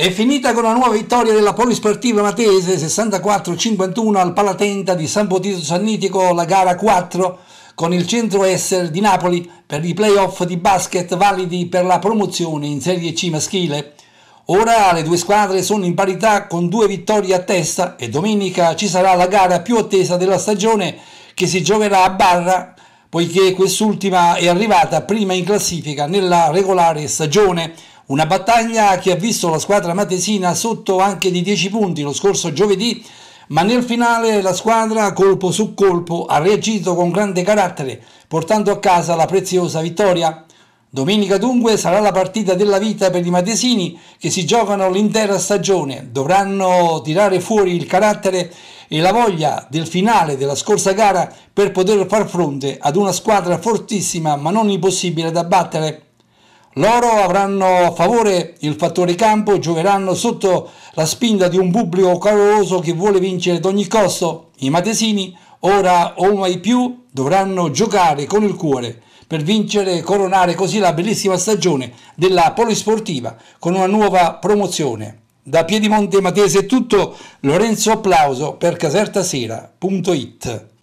È finita con la nuova vittoria della Polisportiva Matese 64-51 al Palatenta di San Potito Sannitico, la gara 4 con il centro Esser di Napoli per i playoff di basket validi per la promozione in Serie C maschile. Ora le due squadre sono in parità con due vittorie a testa e domenica ci sarà la gara più attesa della stagione che si giocherà a Barra poiché quest'ultima è arrivata prima in classifica nella regolare stagione. Una battaglia che ha visto la squadra matesina sotto anche di 10 punti lo scorso giovedì, ma nel finale la squadra colpo su colpo ha reagito con grande carattere, portando a casa la preziosa vittoria. Domenica dunque sarà la partita della vita per i matesini che si giocano l'intera stagione, dovranno tirare fuori il carattere e la voglia del finale della scorsa gara per poter far fronte ad una squadra fortissima ma non impossibile da battere. Loro avranno a favore il fattore campo giocheranno sotto la spinta di un pubblico caloroso che vuole vincere ad ogni costo. I matesini, ora o mai più, dovranno giocare con il cuore per vincere e coronare così la bellissima stagione della polisportiva con una nuova promozione. Da Piedimonte Matese è tutto, Lorenzo Applauso per casertasera.it